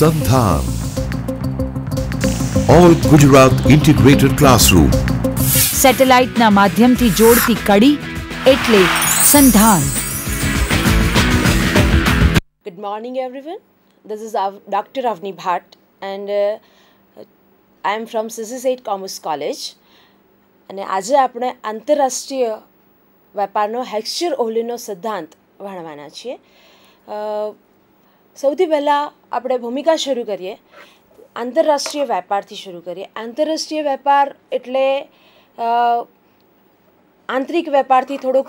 સંધાન all Gujarat integrated classroom સેટેલાઇટના માધ્યમથી જોડતી કડી એટલે Sandhan good morning everyone this is doctor Dr. Avni Bhatt and uh, I am from CC8 Commerce અને આજે આપણે આંતરરાષ્ટ્રીય વેપારનો હેક્સચર ઓહલીનો સિદ્ધાંત ભણવાના છીએ સૌથી પહેલાં આપણે ભૂમિકા શરૂ કરીએ આંતરરાષ્ટ્રીય વેપારથી શરૂ કરીએ આંતરરાષ્ટ્રીય વેપાર એટલે આંતરિક વેપારથી થોડુંક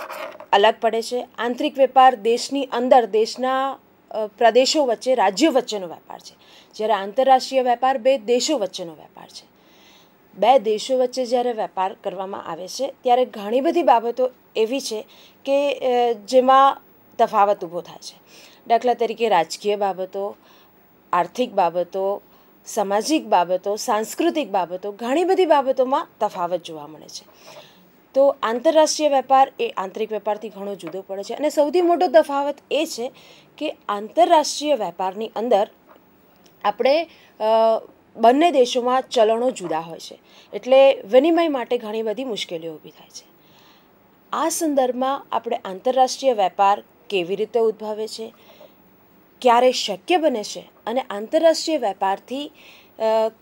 અલગ પડે છે આંતરિક વેપાર દેશની અંદર દેશના પ્રદેશો વચ્ચે રાજ્યો વચ્ચેનો વેપાર છે જ્યારે આંતરરાષ્ટ્રીય વેપાર બે દેશો વચ્ચેનો વેપાર છે બે દેશો વચ્ચે જ્યારે વેપાર કરવામાં આવે છે ત્યારે ઘણી બધી બાબતો એવી છે કે જેમાં તફાવત ઊભો થાય છે દાખલા તરીકે રાજકીય બાબતો આર્થિક બાબતો સામાજિક બાબતો સાંસ્કૃતિક બાબતો ઘણી બધી બાબતોમાં તફાવત જોવા મળે છે તો આંતરરાષ્ટ્રીય વેપાર એ આંતરિક વેપારથી ઘણો જુદો પડે છે અને સૌથી મોટો તફાવત એ છે કે આંતરરાષ્ટ્રીય વેપારની અંદર આપણે બંને દેશોમાં ચલણો જુદા હોય છે એટલે વિનિમય માટે ઘણી બધી મુશ્કેલીઓ ઊભી થાય છે આ સંદર્ભમાં આપણે આંતરરાષ્ટ્રીય વેપાર કેવી રીતે ઉદ્ભવે છે ક્યારે શક્ય બને છે અને આંતરરાષ્ટ્રીય વેપારથી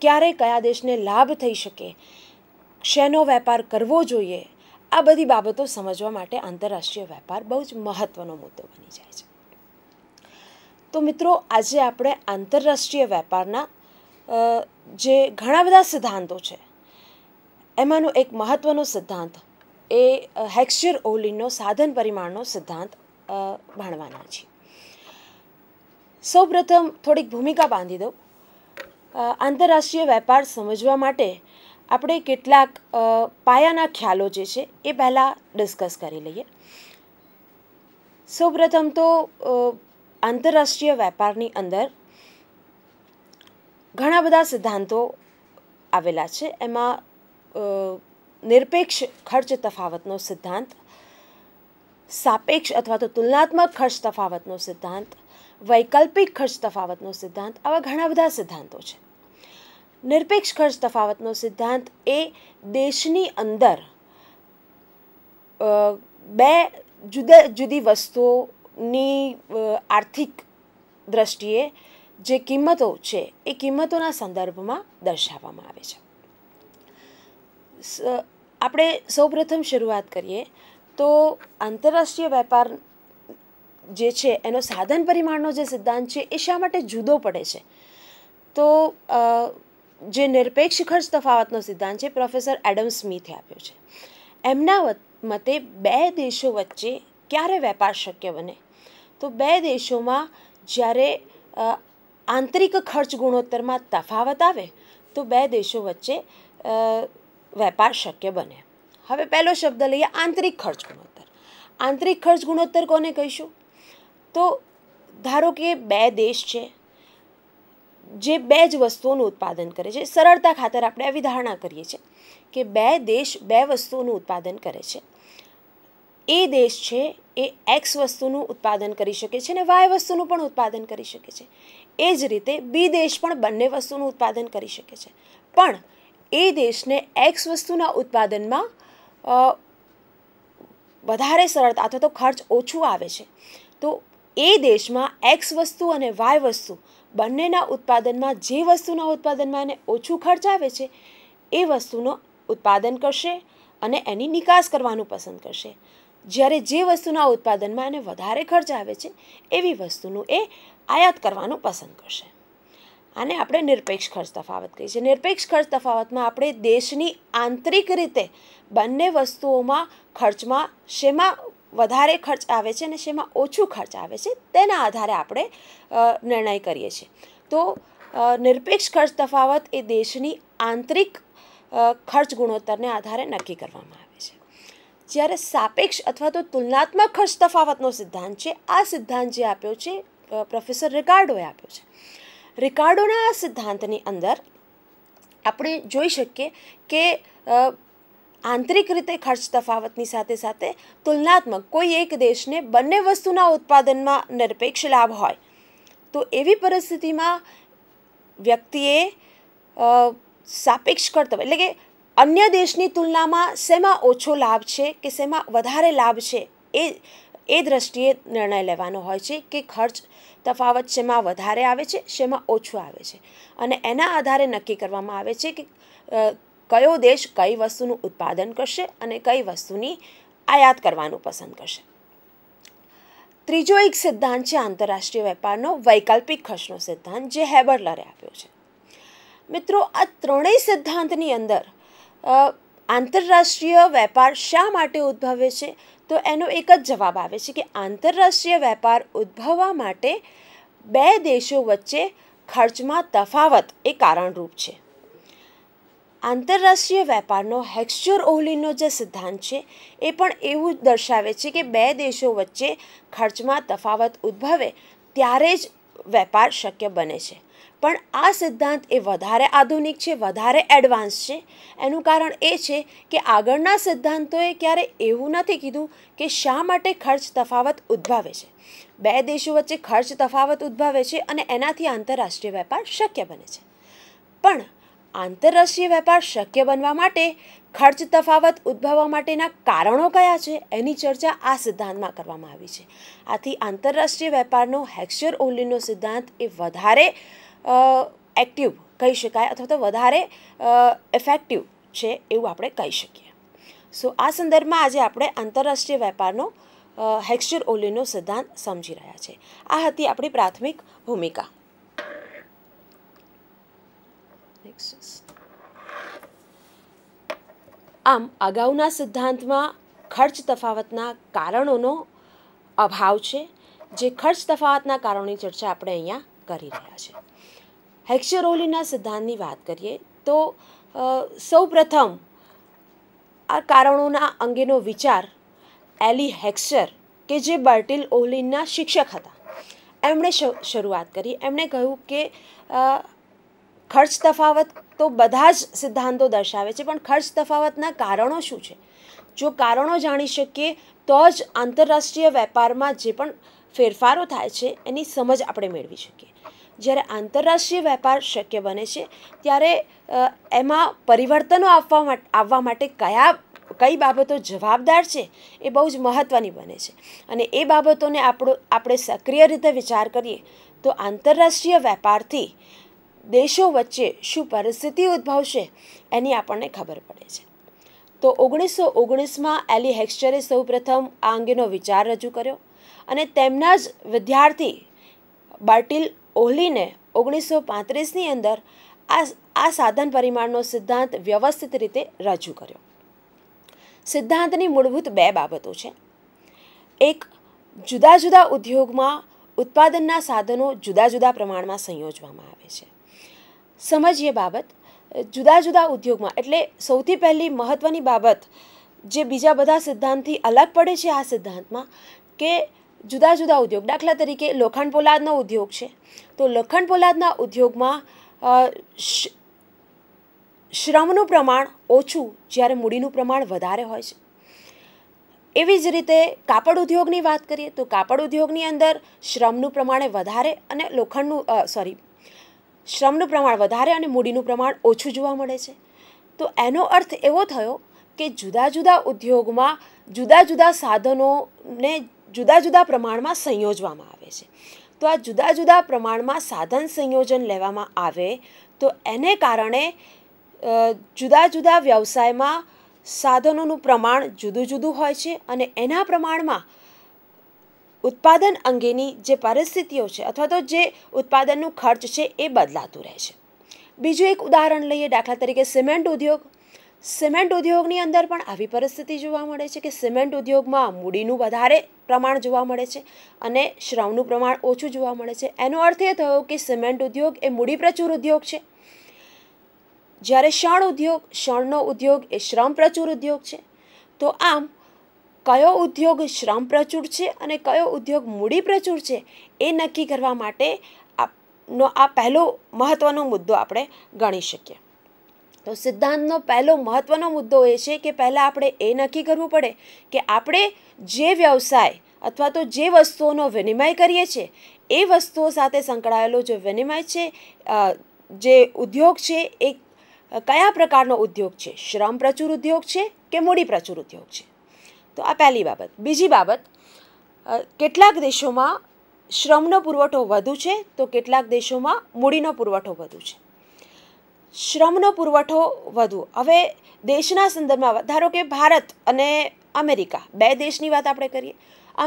ક્યારે કયા દેશને લાભ થઈ શકે શેનો વેપાર કરવો જોઈએ આ બધી બાબતો સમજવા માટે આંતરરાષ્ટ્રીય વેપાર બહુ જ મહત્ત્વનો મુદ્દો બની જાય છે તો મિત્રો આજે આપણે આંતરરાષ્ટ્રીય વેપારના જે ઘણા બધા સિદ્ધાંતો છે એમાંનો એક મહત્ત્વનો સિદ્ધાંત એ હેક્સર ઓલિનનો સાધન પરિમાણનો સિદ્ધાંત ભણવાના છીએ સૌપ્રથમ થોડીક ભૂમિકા બાંધી દઉં આંતરરાષ્ટ્રીય વેપાર સમજવા માટે આપણે કેટલાક પાયાના ખ્યાલો જે છે એ પહેલાં ડિસ્કસ કરી લઈએ સૌપ્રથમ તો આંતરરાષ્ટ્રીય વેપારની અંદર ઘણા બધા સિદ્ધાંતો આવેલા છે એમાં નિરપેક્ષ ખર્ચ તફાવતનો સિદ્ધાંત સાપેક્ષ અથવા તો તુલનાત્મક ખર્ચ તફાવતનો સિદ્ધાંત વૈકલ્પિક ખર્ચ તફાવતનો સિદ્ધાંત આવા ઘણા બધા સિદ્ધાંતો છે નિરપેક્ષ ખર્ચ તફાવતનો સિદ્ધાંત એ દેશની અંદર બે જુદા જુદી વસ્તુઓની આર્થિક દ્રષ્ટિએ જે કિંમતો છે એ કિંમતોના સંદર્ભમાં દર્શાવવામાં આવે છે આપણે સૌપ્રથમ શરૂઆત કરીએ તો આંતરરાષ્ટ્રીય વેપાર જે છે એનો સાધન પરિમાણનો જે સિદ્ધાંત છે એ શા માટે જુદો પડે છે તો જે નિરપેક્ષ ખર્ચ તફાવતનો સિદ્ધાંત છે પ્રોફેસર એડમ સ્મિથે આપ્યો છે એમના મતે બે દેશો વચ્ચે ક્યારે વેપાર શક્ય બને તો બે દેશોમાં જ્યારે આંતરિક ખર્ચ ગુણોત્તરમાં તફાવત આવે તો બે દેશો વચ્ચે વેપાર શક્ય બને હવે પહેલો શબ્દ લઈએ આંતરિક ખર્ચ ગુણોત્તર આંતરિક ખર્ચ ગુણોત્તર કોને કહીશું તો ધારો કે બે દેશ છે જે બે જ વસ્તુઓનું ઉત્પાદન કરે છે સરળતા ખાતર આપણે આવી ધારણા કરીએ છીએ કે બે દેશ બે વસ્તુઓનું ઉત્પાદન કરે છે એ દેશ છે એ એક્સ વસ્તુનું ઉત્પાદન કરી શકે છે ને વાય વસ્તુનું પણ ઉત્પાદન કરી શકે છે એ જ રીતે બી દેશ પણ બંને વસ્તુનું ઉત્પાદન કરી શકે છે પણ એ દેશને એક્સ વસ્તુના ઉત્પાદનમાં વધારે સરળતા અથવા તો ખર્ચ ઓછું આવે છે તો એ દેશમાં એક્સ વસ્તુ અને વાય વસ્તુ બંનેના ઉત્પાદનમાં જે વસ્તુના ઉત્પાદનમાં એને ઓછું ખર્ચ આવે છે એ વસ્તુનો ઉત્પાદન કરશે અને એની નિકાસ કરવાનું પસંદ કરશે જ્યારે જે વસ્તુના ઉત્પાદનમાં એને વધારે ખર્ચ આવે છે એવી વસ્તુનું એ આયાત કરવાનું પસંદ કરશે આને આપણે નિરપેક્ષ ખર્ચ તફાવત કહીએ છીએ નિરપેક્ષ ખર્ચ તફાવતમાં આપણે દેશની આંતરિક રીતે બંને વસ્તુઓમાં ખર્ચમાં શેમાં વધારે ખર્ચ આવે છે અને શેમાં ઓછું ખર્ચ આવે છે તેના આધારે આપણે નિર્ણય કરીએ છીએ તો નિરપેક્ષ ખર્ચ તફાવત એ દેશની આંતરિક ખર્ચ ગુણોત્તરને આધારે નક્કી કરવામાં આવે છે જ્યારે સાપેક્ષ અથવા તો તુલનાત્મક ખર્ચ તફાવતનો સિદ્ધાંત છે આ સિદ્ધાંત જે આપ્યો છે પ્રોફેસર રિકાર્ડોએ આપ્યો છે રિકાર્ડોના આ સિદ્ધાંતની અંદર આપણે જોઈ શકીએ કે આંતરિક રીતે ખર્ચ તફાવતની સાથે સાથે તુલનાત્મક કોઈ એક દેશને બંને વસ્તુના ઉત્પાદનમાં નિરપેક્ષ લાભ હોય તો એવી પરિસ્થિતિમાં વ્યક્તિએ સાપેક્ષ કર્તવ્ય એટલે કે અન્ય દેશની તુલનામાં શેમાં ઓછો લાભ છે કે શેમાં વધારે લાભ છે એ એ દ્રષ્ટિએ નિર્ણય લેવાનો હોય છે કે ખર્ચ તફાવત શેમાં વધારે આવે છે શેમાં ઓછું આવે છે અને એના આધારે નક્કી કરવામાં આવે છે કે કયો દેશ કઈ વસ્તુનું ઉત્પાદન કરશે અને કઈ વસ્તુની આયાત કરવાનું પસંદ કરશે ત્રીજો એક સિદ્ધાંત છે આંતરરાષ્ટ્રીય વેપારનો વૈકલ્પિક ખર્ચનો સિદ્ધાંત જે હેબરલરે આપ્યો છે મિત્રો આ ત્રણેય સિદ્ધાંતની અંદર આંતરરાષ્ટ્રીય વેપાર શા માટે ઉદ્ભવે છે તો એનો એક જ જવાબ આવે છે કે આંતરરાષ્ટ્રીય વેપાર ઉદ્ભવવા માટે બે દેશો વચ્ચે ખર્ચમાં તફાવત એ કારણરૂપ છે આંતરરાષ્ટ્રીય વેપારનો હેક્સ્યોર ઓહલીનો જે સિદ્ધાંત છે એ પણ એવું દર્શાવે છે કે બે દેશો વચ્ચે ખર્ચમાં તફાવત ઉદ્ભવે ત્યારે જ વેપાર શક્ય બને છે પણ આ સિદ્ધાંત એ વધારે આધુનિક છે વધારે એડવાન્સ છે એનું કારણ એ છે કે આગળના સિદ્ધાંતોએ ક્યારે એવું નથી કીધું કે શા માટે ખર્ચ તફાવત ઉદ્ભવે છે બે દેશો વચ્ચે ખર્ચ તફાવત ઉદ્ભવે છે અને એનાથી આંતરરાષ્ટ્રીય વેપાર શક્ય બને છે પણ આંતરરાષ્ટ્રીય વેપાર શક્ય બનવા માટે ખર્ચ તફાવત ઉદ્ભવવા માટેના કારણો કયા છે એની ચર્ચા આ સિદ્ધાંતમાં કરવામાં આવી છે આથી આંતરરાષ્ટ્રીય વેપારનો હેક્સર ઓલીનો સિદ્ધાંત એ વધારે એક્ટિવ કહી શકાય અથવા તો વધારે ઇફેક્ટિવ છે એવું આપણે કહી શકીએ સો આ સંદર્ભમાં આજે આપણે આંતરરાષ્ટ્રીય વેપારનો હેક્સર ઓલીનો સિદ્ધાંત સમજી રહ્યા છે આ હતી આપણી પ્રાથમિક ભૂમિકા નેક્સસ આમ અગાઉના સિદ્ધાંતમાં ખર્ચ તફાવતના કારણોનો અભાવ છે જે ખર્ચ તફાવતના કારણોની ચર્ચા આપણે અહીંયા કરી રહ્યા છે હેક્સરોલીના સિદ્ધાંતની વાત કરીએ તો સૌ પ્રથમ આ કારણોના અંગેનો વિચાર એલી હેક્સર કે જે બર્ટિલ ઓહલિનના શિક્ષક હતા એમણે શરૂઆત કરી એમણે કહ્યું કે ખર્ચ તફાવત તો બધા જ સિદ્ધાંતો દર્શાવે છે પણ ખર્ચ તફાવતના કારણો શું છે જો કારણો જાણી શકીએ તો જ આંતરરાષ્ટ્રીય વેપારમાં જે પણ ફેરફારો થાય છે એની સમજ આપણે મેળવી શકીએ જ્યારે આંતરરાષ્ટ્રીય વેપાર શક્ય બને છે ત્યારે એમાં પરિવર્તનો આપવા માટે આવવા માટે કયા કઈ બાબતો જવાબદાર છે એ બહુ જ મહત્ત્વની બને છે અને એ બાબતોને આપણો આપણે સક્રિય રીતે વિચાર કરીએ તો આંતરરાષ્ટ્રીય વેપારથી દેશો વચ્ચે શું પરિસ્થિતિ ઉદ્ભવશે એની આપણને ખબર પડે છે તો ઓગણીસો ઓગણીસમાં એલી હેક્સચરે સૌપ્રથમ આ અંગેનો વિચાર રજૂ કર્યો અને તેમના જ વિદ્યાર્થી બાર્ટિલ ઓહલીને ઓગણીસો પાંત્રીસની અંદર આ આ સાધન પરિમાણનો સિદ્ધાંત વ્યવસ્થિત રીતે રજૂ કર્યો સિદ્ધાંતની મૂળભૂત બે બાબતો છે એક જુદા જુદા ઉદ્યોગમાં ઉત્પાદનના સાધનો જુદા જુદા પ્રમાણમાં સંયોજવામાં આવે છે સમજીએ બાબત જુદા જુદા ઉદ્યોગમાં એટલે સૌથી પહેલી મહત્ત્વની બાબત જે બીજા બધા સિદ્ધાંતથી અલગ પડે છે આ સિદ્ધાંતમાં કે જુદા જુદા ઉદ્યોગ દાખલા તરીકે લોખંડ પોલાદનો ઉદ્યોગ છે તો લોખંડ પોલાદના ઉદ્યોગમાં શ્રમનું પ્રમાણ ઓછું જ્યારે મૂડીનું પ્રમાણ વધારે હોય છે એવી જ રીતે કાપડ ઉદ્યોગની વાત કરીએ તો કાપડ ઉદ્યોગની અંદર શ્રમનું પ્રમાણે વધારે અને લોખંડનું સોરી શ્રમનું પ્રમાણ વધારે અને મૂડીનું પ્રમાણ ઓછું જોવા મળે છે તો એનો અર્થ એવો થયો કે જુદા જુદા ઉદ્યોગમાં જુદા જુદા સાધનોને જુદા જુદા પ્રમાણમાં સંયોજવામાં આવે છે તો આ જુદા જુદા પ્રમાણમાં સાધન સંયોજન લેવામાં આવે તો એને કારણે જુદા જુદા વ્યવસાયમાં સાધનોનું પ્રમાણ જુદું જુદું હોય છે અને એના પ્રમાણમાં ઉત્પાદન અંગેની જે પરિસ્થિતિઓ છે અથવા તો જે ઉત્પાદનનું ખર્ચ છે એ બદલાતું રહે છે બીજું એક ઉદાહરણ લઈએ દાખલા તરીકે સિમેન્ટ ઉદ્યોગ સિમેન્ટ ઉદ્યોગની અંદર પણ આવી પરિસ્થિતિ જોવા મળે છે કે સિમેન્ટ ઉદ્યોગમાં મૂડીનું વધારે પ્રમાણ જોવા મળે છે અને શ્રમનું પ્રમાણ ઓછું જોવા મળે છે એનો અર્થ એ થયો કે સિમેન્ટ ઉદ્યોગ એ મૂડી પ્રચુર ઉદ્યોગ છે જ્યારે શણ ઉદ્યોગ શણનો ઉદ્યોગ એ શ્રમ પ્રચુર ઉદ્યોગ છે તો આમ કયો ઉદ્યોગ શ્રમ પ્રચુર છે અને કયો ઉદ્યોગ મૂડી પ્રચુર છે એ નક્કી કરવા માટે આપનો આ પહેલો મહત્ત્વનો મુદ્દો આપણે ગણી શકીએ તો સિદ્ધાંતનો પહેલો મહત્ત્વનો મુદ્દો એ છે કે પહેલાં આપણે એ નક્કી કરવું પડે કે આપણે જે વ્યવસાય અથવા તો જે વસ્તુઓનો વિનિમય કરીએ છીએ એ વસ્તુઓ સાથે સંકળાયેલો જે વિનિમય છે જે ઉદ્યોગ છે એ કયા પ્રકારનો ઉદ્યોગ છે શ્રમ પ્રચુર ઉદ્યોગ છે કે મૂડી પ્રચુર ઉદ્યોગ છે તો આ પહેલી બાબત બીજી બાબત કેટલાક દેશોમાં શ્રમનો પુરવઠો વધુ છે તો કેટલાક દેશોમાં મૂડીનો પુરવઠો વધુ છે શ્રમનો પુરવઠો વધુ હવે દેશના સંદર્ભમાં ધારો કે ભારત અને અમેરિકા બે દેશની વાત આપણે કરીએ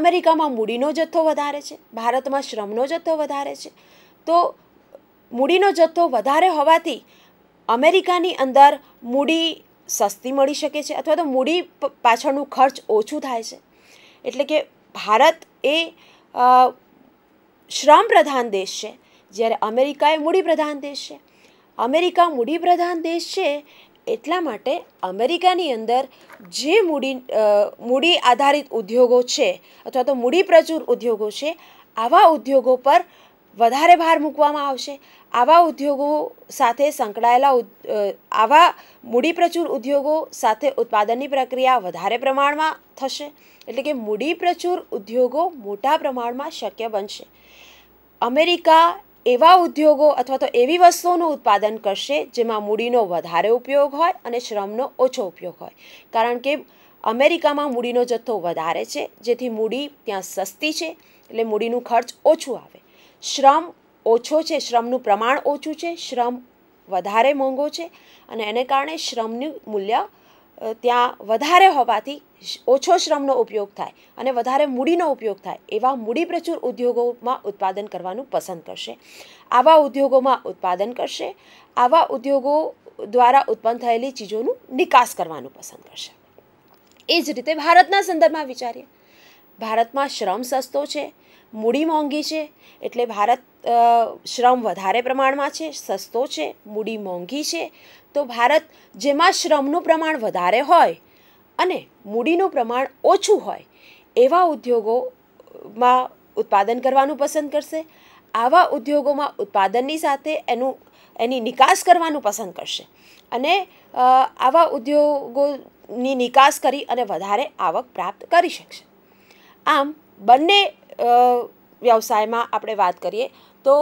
અમેરિકામાં મૂડીનો જથ્થો વધારે છે ભારતમાં શ્રમનો જથ્થો વધારે છે તો મૂડીનો જથ્થો વધારે હોવાથી અમેરિકાની અંદર મૂડી સસ્તી મળી શકે છે અથવા તો મૂડી પાછળનું ખર્ચ ઓછું થાય છે એટલે કે ભારત એ શ્રમ પ્રધાન દેશ છે જ્યારે અમેરિકા એ મૂડી પ્રધાન દેશ છે અમેરિકા મૂડી પ્રધાન દેશ છે એટલા માટે અમેરિકાની અંદર જે મૂડી મૂડી આધારિત ઉદ્યોગો છે અથવા તો મૂડી પ્રચુર ઉદ્યોગો છે આવા ઉદ્યોગો પર વધારે ભાર મૂકવામાં આવશે આવા ઉદ્યોગો સાથે સંકળાયેલા આવા મૂડી પ્રચુર ઉદ્યોગો સાથે ઉત્પાદનની પ્રક્રિયા વધારે પ્રમાણમાં થશે એટલે કે મૂડી પ્રચુર ઉદ્યોગો મોટા પ્રમાણમાં શક્ય બનશે અમેરિકા એવા ઉદ્યોગો અથવા તો એવી વસ્તુઓનું ઉત્પાદન કરશે જેમાં મૂડીનો વધારે ઉપયોગ હોય અને શ્રમનો ઓછો ઉપયોગ હોય કારણ કે અમેરિકામાં મૂડીનો જથ્થો વધારે છે જેથી મૂડી ત્યાં સસ્તી છે એટલે મૂડીનું ખર્ચ ઓછું આવે શ્રમ ઓછો છે શ્રમનું પ્રમાણ ઓછું છે શ્રમ વધારે મોંઘો છે અને એને કારણે શ્રમનું મૂલ્ય ત્યાં વધારે હોવાથી ઓછો શ્રમનો ઉપયોગ થાય અને વધારે મૂડીનો ઉપયોગ થાય એવા મૂડી પ્રચુર ઉદ્યોગોમાં ઉત્પાદન કરવાનું પસંદ કરશે આવા ઉદ્યોગોમાં ઉત્પાદન કરશે આવા ઉદ્યોગો દ્વારા ઉત્પન્ન થયેલી ચીજોનું નિકાસ કરવાનું પસંદ કરશે એ જ રીતે ભારતના સંદર્ભમાં વિચારીએ ભારતમાં શ્રમ સસ્તો છે મૂડી મોંઘી છે એટલે ભારત શ્રમ વધારે પ્રમાણમાં છે સસ્તો છે મૂડી મોંઘી છે તો ભારત જેમાં શ્રમનું પ્રમાણ વધારે હોય અને મૂડીનું પ્રમાણ ઓછું હોય એવા ઉદ્યોગોમાં ઉત્પાદન કરવાનું પસંદ કરશે આવા ઉદ્યોગોમાં ઉત્પાદનની સાથે એનું એની નિકાસ કરવાનું પસંદ કરશે અને આવા ઉદ્યોગોની નિકાસ કરી અને વધારે આવક પ્રાપ્ત કરી શકશે આમ બંને વ્યવસાયમાં આપણે વાત કરીએ તો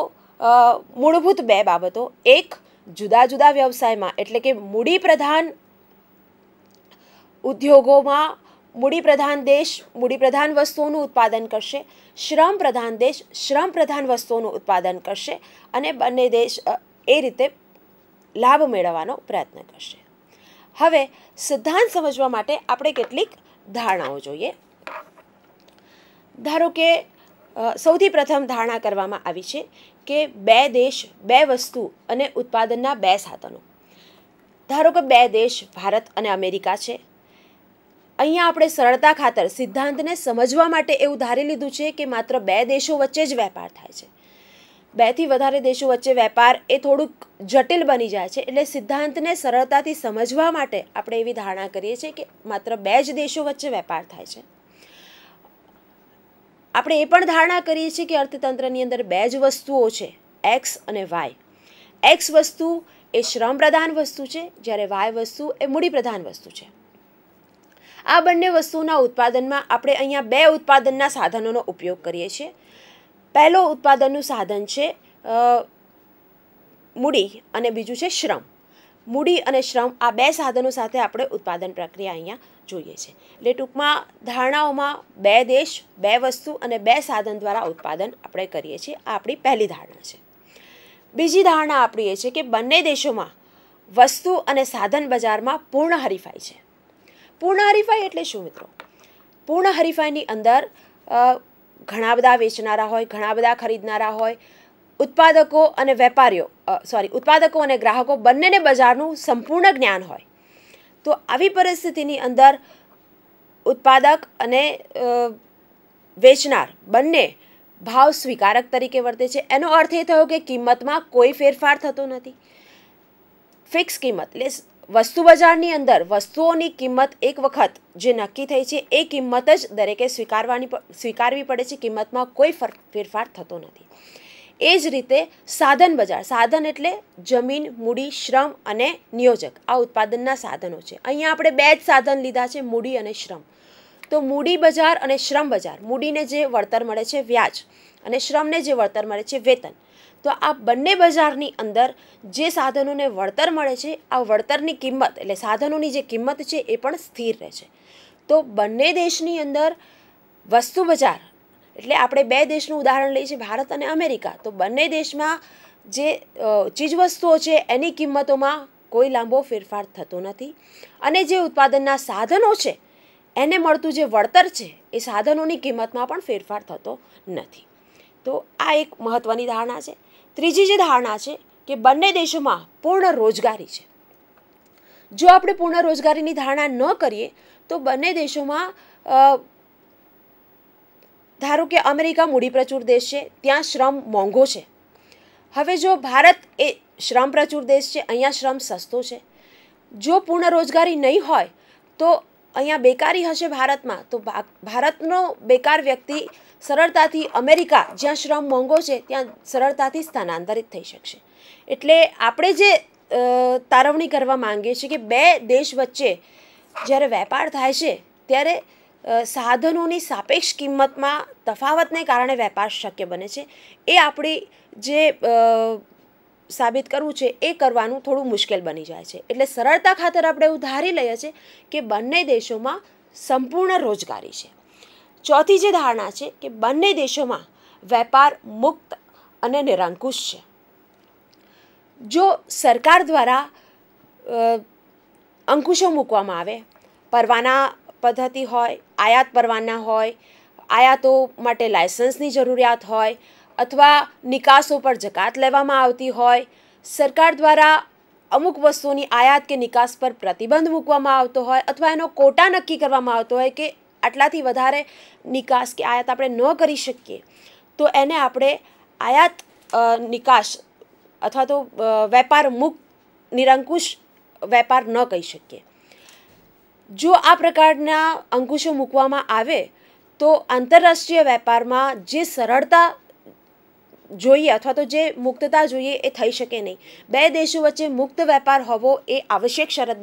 મૂળભૂત બે બાબતો એક જુદા જુદા વ્યવસાયમાં એટલે કે મૂડીપ્રધાન ઉદ્યોગોમાં મૂડીપ્રધાન દેશ મૂડીપ્રધાન વસ્તુઓનું ઉત્પાદન કરશે શ્રમ પ્રધાન દેશ શ્રમ પ્રધાન વસ્તુઓનું ઉત્પાદન કરશે અને બંને દેશ એ રીતે લાભ મેળવવાનો પ્રયત્ન કરશે હવે સિદ્ધાંત સમજવા માટે આપણે કેટલીક ધારણાઓ જોઈએ ધારો કે સૌથી પ્રથમ ધારણા કરવામાં આવી છે કે બે દેશ બે વસ્તુ અને ઉત્પાદનના બે સાધનો ધારો કે બે દેશ ભારત અને અમેરિકા છે અહીંયા આપણે સરળતા ખાતર સિદ્ધાંતને સમજવા માટે એવું ધારી લીધું છે કે માત્ર બે દેશો વચ્ચે જ વેપાર થાય છે બેથી વધારે દેશો વચ્ચે વેપાર એ થોડુંક જટિલ બની જાય છે એટલે સિદ્ધાંતને સરળતાથી સમજવા માટે આપણે એવી ધારણા કરીએ છીએ કે માત્ર બે જ દેશો વચ્ચે વેપાર થાય છે આપણે એ પણ ધારણા કરીએ છીએ કે અર્થતંત્રની અંદર બે જ વસ્તુઓ છે એક્સ અને વાય એક્સ વસ્તુ એ શ્રમ પ્રધાન વસ્તુ છે જ્યારે વાય વસ્તુ એ મૂડી પ્રધાન વસ્તુ છે આ બંને વસ્તુના ઉત્પાદનમાં આપણે અહીંયા બે ઉત્પાદનના સાધનોનો ઉપયોગ કરીએ છીએ પહેલો ઉત્પાદનનું સાધન છે મૂડી અને બીજું છે શ્રમ મૂડી અને શ્રમ આ બે સાધનો સાથે આપણે ઉત્પાદન પ્રક્રિયા અહીંયા જોઈએ છે એટલે ટૂંકમાં ધારણાઓમાં બે દેશ બે વસ્તુ અને બે સાધન દ્વારા ઉત્પાદન આપણે કરીએ છીએ આ આપણી પહેલી ધારણા છે બીજી ધારણા આપણી એ છે કે બંને દેશોમાં વસ્તુ અને સાધન બજારમાં પૂર્ણ હરીફાઈ છે પૂર્ણ હરીફાઈ એટલે શું મિત્રો પૂર્ણ હરીફાઈની અંદર ઘણા બધા વેચનારા હોય ઘણા બધા ખરીદનારા હોય ઉત્પાદકો અને વેપારીઓ સોરી ઉત્પાદકો અને ગ્રાહકો બંનેને બજારનું સંપૂર્ણ જ્ઞાન હોય તો આવી પરિસ્થિતિની અંદર ઉત્પાદક અને વેચનાર બંને ભાવ સ્વીકારક તરીકે વર્તે છે એનો અર્થ એ થયો કે કિંમતમાં કોઈ ફેરફાર થતો નથી ફિક્સ કિંમત એટલે વસ્તુ બજારની અંદર વસ્તુઓની કિંમત એક વખત જે નક્કી થઈ છે એ કિંમત જ દરેકે સ્વીકારવાની સ્વીકારવી પડે છે કિંમતમાં કોઈ ફેરફાર થતો નથી એ જ રીતે સાધન બજાર સાધન એટલે જમીન મૂડી શ્રમ અને નિયોજક આ ઉત્પાદનના સાધનો છે અહીંયા આપણે બે જ સાધન લીધા છે મૂડી અને શ્રમ તો મૂડી બજાર અને શ્રમ બજાર મૂડીને જે વળતર મળે છે વ્યાજ અને શ્રમને જે વળતર મળે છે વેતન તો આ બંને બજારની અંદર જે સાધનોને વળતર મળે છે આ વળતરની કિંમત એટલે સાધનોની જે કિંમત છે એ પણ સ્થિર રહે છે તો બંને દેશની અંદર વસ્તુ બજાર એટલે આપણે બે દેશનું ઉદાહરણ લઈએ છીએ ભારત અને અમેરિકા તો બંને દેશમાં જે ચીજવસ્તુઓ છે એની કિંમતોમાં કોઈ લાંબો ફેરફાર થતો નથી અને જે ઉત્પાદનના સાધનો છે એને મળતું જે વળતર છે એ સાધનોની કિંમતમાં પણ ફેરફાર થતો નથી તો આ એક મહત્ત્વની ધારણા છે ત્રીજી જે ધારણા છે કે બંને દેશોમાં પૂર્ણ રોજગારી છે જો આપણે પૂર્ણ રોજગારીની ધારણા ન કરીએ તો બંને દેશોમાં ધારો કે અમેરિકા મૂડી પ્રચુર દેશ છે ત્યાં શ્રમ મોંઘો છે હવે જો ભારત એ શ્રમ પ્રચુર દેશ છે અહીંયા શ્રમ સસ્તો છે જો પૂર્ણ રોજગારી નહીં હોય તો અહીંયા બેકારી હશે ભારતમાં તો ભારતનો બેકાર વ્યક્તિ સરળતાથી અમેરિકા જ્યાં શ્રમ મોંઘો છે ત્યાં સરળતાથી સ્થાનાંતરિત થઈ શકશે એટલે આપણે જે તારવણી કરવા માંગીએ છીએ કે બે દેશ વચ્ચે જ્યારે વેપાર થાય છે ત્યારે સાધનોની સાપેક્ષ કિંમતમાં તફાવતને કારણે વેપાર શક્ય બને છે એ આપણી જે સાબિત કરવું છે એ કરવાનું થોડું મુશ્કેલ બની જાય છે એટલે સરળતા ખાતર આપણે એવું ધારી લઈએ છીએ કે બંને દેશોમાં સંપૂર્ણ રોજગારી છે ચોથી જે ધારણા છે કે બંને દેશોમાં વેપાર મુક્ત અને નિરંકુશ છે જો સરકાર દ્વારા અંકુશો મૂકવામાં આવે પરવાના પદ્ધતિ હોય આયાત પરવાના હોય આયાતો માટે લાયસન્સની જરૂરિયાત હોય અથવા નિકાસો પર જકાત લેવામાં આવતી હોય સરકાર દ્વારા અમુક વસ્તુની આયાત કે નિકાસ પર પ્રતિબંધ મૂકવામાં આવતો હોય અથવા એનો કોટા નક્કી કરવામાં આવતો હોય કે આટલાથી વધારે નિકાસ કે આયાત આપણે ન કરી શકીએ તો એને આપણે આયાત નિકાસ અથવા તો વેપાર મુક્ત નિરંકુશ વેપાર ન કહી શકીએ જો આ પ્રકારના અંકુશો મૂકવામાં આવે તો આંતરરાષ્ટ્રીય વેપારમાં જે સરળતા જોઈએ અથવા તો જે મુક્તતા જોઈએ એ થઈ શકે નહીં બે દેશો વચ્ચે મુક્ત વેપાર હોવો એ આવશ્યક શરત